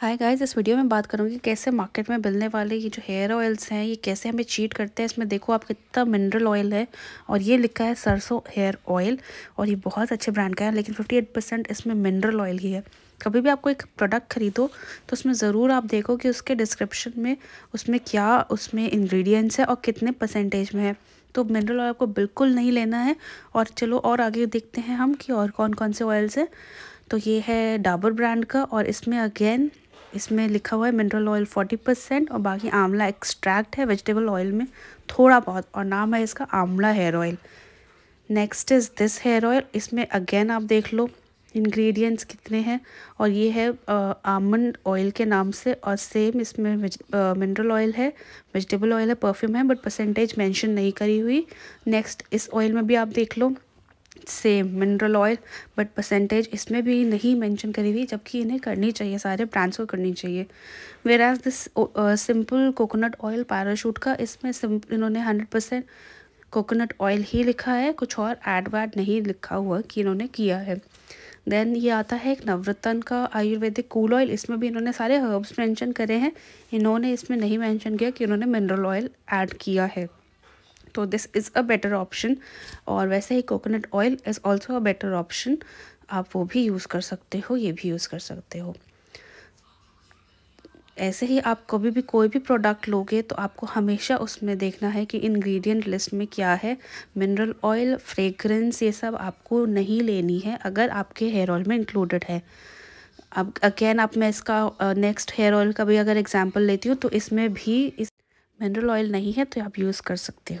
hi guys इस video में बात करूँगी कैसे मार्केट में मिलने वाले ये जो हेयर ऑयल्स हैं ये कैसे हमें चीट करते हैं इसमें देखो आप कितना मिनरल ऑयल है और ये लिखा है सरसों हेयर ऑयल और ये बहुत अच्छे ब्रांड का है लेकिन फिफ्टी एट परसेंट इसमें मिनरल ऑयल ही है कभी भी आपको एक प्रोडक्ट ख़रीदो तो उसमें ज़रूर आप देखो कि उसके डिस्क्रिप्शन में उसमें क्या उसमें इन्ग्रीडियंट्स है और कितने परसेंटेज में है तो मिनरल ऑयल आपको बिल्कुल नहीं लेना है और चलो और आगे देखते हैं हम कि और कौन कौन से ऑयल्स हैं तो ये है डाबर ब्रांड का और इसमें अगेन इसमें लिखा हुआ है मिनरल ऑयल फोर्टी परसेंट और बाकी आंवला एक्सट्रैक्ट है वेजिटेबल ऑयल में थोड़ा बहुत और नाम है इसका amla hair oil next is this hair oil इसमें अगेन आप देख लो इंग्रेडिएंट्स कितने हैं और ये है आमंड ऑयल के नाम से और सेम इसमें मिनरल ऑयल है वेजिटेबल ऑयल है परफ्यूम है बट परसेंटेज मेंशन नहीं करी हुई नेक्स्ट इस ऑयल में भी आप देख लो same mineral oil but percentage इसमें भी नहीं मेंशन करी हुई जबकि इन्हें करनी चाहिए सारे ब्रांड्स को करनी चाहिए where as this simple coconut oil Parachute का इसमें इन्होंने हंड्रेड परसेंट कोकोनट ऑयल ही लिखा है कुछ और एड वैड नहीं लिखा हुआ कि इन्होंने किया है देन ये आता है एक नवरत्न का आयुर्वेदिक कूल ऑयल इसमें भी इन्होंने सारे हर्ब्स मेंशन करे हैं इन्होंने इसमें नहीं मेंशन किया कि इन्होंने मिनरल ऑयल ऐड किया है तो this is a better option और वैसे ही coconut oil is also a better option आप वो भी यूज़ कर सकते हो ये भी यूज़ कर सकते हो ऐसे ही आप कभी भी कोई भी प्रोडक्ट लोगे तो आपको हमेशा उसमें देखना है कि इंग्रेडिएंट लिस्ट में क्या है मिनरल ऑयल फ्रेगरेंस ये सब आपको नहीं लेनी है अगर आपके हेयर ऑयल में इंक्लूडेड है अब अगेन आप मैं इसका नेक्स्ट हेयर ऑयल का भी अगर एग्जांपल लेती हूँ तो इसमें भी इस मिनरल ऑयल नहीं है तो आप यूज़ कर सकते हो